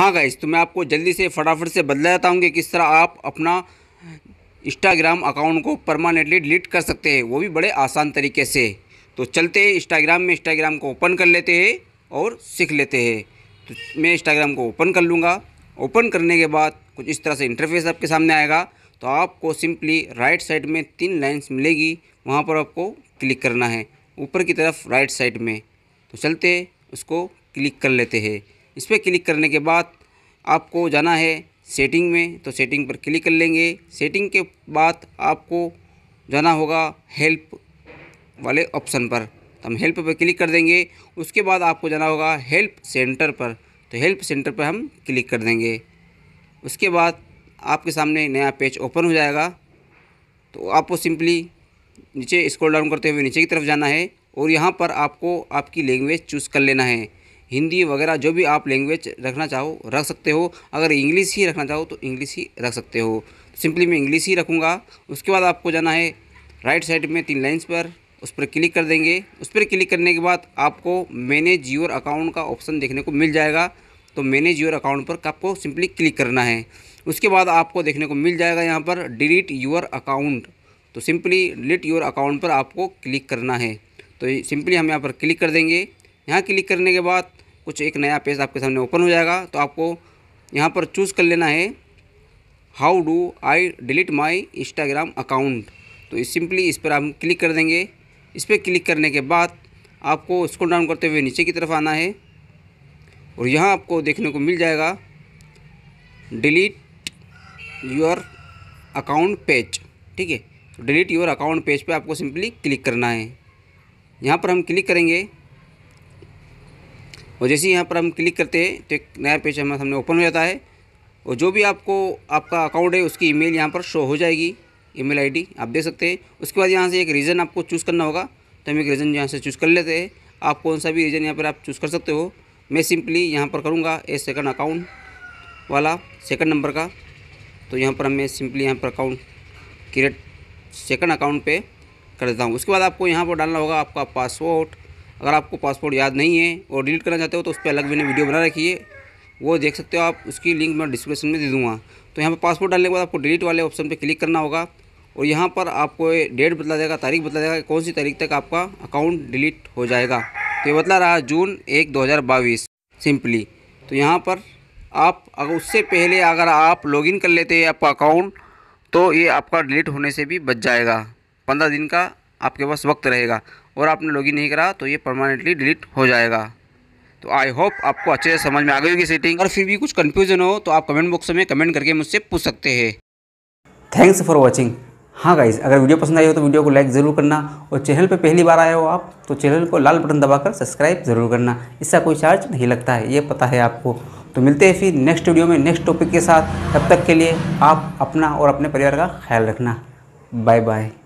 हाँ गाइज तो मैं आपको जल्दी से फटाफट से बदला जाता हूँ कि किस तरह आप अपना इंस्टाग्राम अकाउंट को परमानेंटली डिलीट कर सकते हैं वो भी बड़े आसान तरीके से तो चलते हैं इंस्टाग्राम में इंस्टाग्राम को ओपन कर लेते हैं और सीख लेते हैं तो मैं इंस्टाग्राम को ओपन कर लूँगा ओपन करने के बाद कुछ इस तरह से इंटरफेस आपके सामने आएगा तो आपको सिंपली राइट साइड में तीन लाइन्स मिलेगी वहाँ पर आपको क्लिक करना है ऊपर की तरफ राइट साइड में तो चलते उसको क्लिक कर लेते हैं इस पर क्लिक करने के बाद आपको जाना है सेटिंग में तो सेटिंग पर क्लिक कर लेंगे सेटिंग के बाद आपको जाना होगा हेल्प वाले ऑप्शन पर तो हम हेल्प पर क्लिक कर देंगे उसके बाद आपको जाना होगा हेल्प सेंटर पर तो हेल्प सेंटर पर हम क्लिक कर देंगे उसके बाद आपके सामने नया पेज ओपन हो जाएगा तो आपको सिंपली नीचे स्क्रॉल डाउन करते हुए नीचे की तरफ जाना है और यहाँ पर आपको आपकी लैंग्वेज चूज़ कर लेना है हिंदी वगैरह जो भी आप लैंग्वेज रखना चाहो रख सकते हो अगर इंग्लिश ही रखना चाहो तो इंग्लिश ही रख सकते हो सिंपली मैं इंग्लिश ही रखूँगा उसके बाद आपको जाना है राइट साइड में तीन लाइन्स पर उस पर क्लिक कर देंगे उस पर क्लिक करने के बाद आपको मैनेज योर अकाउंट का ऑप्शन देखने को मिल जाएगा तो मैनेज योर अकाउंट पर आपको सिंपली क्लिक करना है उसके बाद आपको देखने को मिल जाएगा यहाँ पर डिलीट योर अकाउंट तो सिंपली डिलीट योर अकाउंट पर आपको क्लिक करना है तो सिंपली हम यहाँ पर क्लिक कर देंगे यहाँ क्लिक करने के बाद कुछ एक नया पेज आपके सामने ओपन हो जाएगा तो आपको यहाँ पर चूज़ कर लेना है how do I delete my Instagram account तो सिंपली इस पर हम क्लिक कर देंगे इस पर क्लिक करने के बाद आपको स्क्रॉल डाउन करते हुए नीचे की तरफ आना है और यहाँ आपको देखने को मिल जाएगा डिलीट योर अकाउंट पेज ठीक है तो डिलीट योर अकाउंट पेज पे आपको सिंपली क्लिक करना है यहाँ पर हम क्लिक करेंगे और जैसे ही यहाँ पर हम क्लिक करते हैं तो एक नया पेज हमारे सामने ओपन हो जाता है और जो भी आपको आपका अकाउंट है उसकी ईमेल यहाँ पर शो हो जाएगी ईमेल आईडी आप देख सकते हैं उसके बाद यहाँ से एक रीज़न आपको चूज़ करना होगा तो हम एक रीज़न यहाँ से चूज़ कर लेते हैं आप कौन सा भी रीज़न यहाँ पर आप चूज़ कर सकते हो मैं सिंपली यहाँ पर करूँगा ए सेकंड अकाउंट वाला सेकंड नंबर का तो यहाँ पर मैं सिंपली यहाँ पर अकाउंट क्रिएट सेकंड अकाउंट पे कर देता हूँ उसके बाद आपको यहाँ पर डालना होगा आपका पासवर्ड अगर आपको पासपोर्ट याद नहीं है और डिलीट करना चाहते हो तो उस पर अलग मैंने वीडियो बना रखी है वो देख सकते हो आप उसकी लिंक मैं डिस्क्रिप्शन में दे दूँगा तो यहाँ पर पासपोर्ट डालने के बाद आपको डिलीट वाले ऑप्शन पर क्लिक करना होगा और यहाँ पर आपको डेट बता जाएगा तारीख बता जाएगा कौन सी तारीख तक आपका अकाउंट डिलीट हो जाएगा तो ये बदला रहा जून एक दो सिंपली तो यहाँ पर आप अगर उससे पहले अगर आप लॉगिन कर लेते हैं आपका अकाउंट तो ये आपका डिलीट होने से भी बच जाएगा पंद्रह दिन का आपके पास वक्त रहेगा और आपने लॉगिन नहीं करा तो ये परमानेंटली डिलीट हो जाएगा तो आई होप आपको अच्छे से समझ में आ गई होगी सेटिंग और फिर भी कुछ कन्फ्यूजन हो तो आप कमेंट बॉक्स में कमेंट करके मुझसे पूछ सकते हैं थैंक्स फॉर वॉचिंग हाँ गाइज अगर वीडियो पसंद आई हो तो वीडियो को लाइक ज़रूर करना और चैनल पर पहली बार आए हो आप तो चैनल को लाल बटन दबाकर सब्सक्राइब ज़रूर करना इसका कोई चार्ज नहीं लगता है ये पता है आपको तो मिलते हैं फिर नेक्स्ट वीडियो में नेक्स्ट टॉपिक के साथ तब तक के लिए आप अपना और अपने परिवार का ख्याल रखना बाय बाय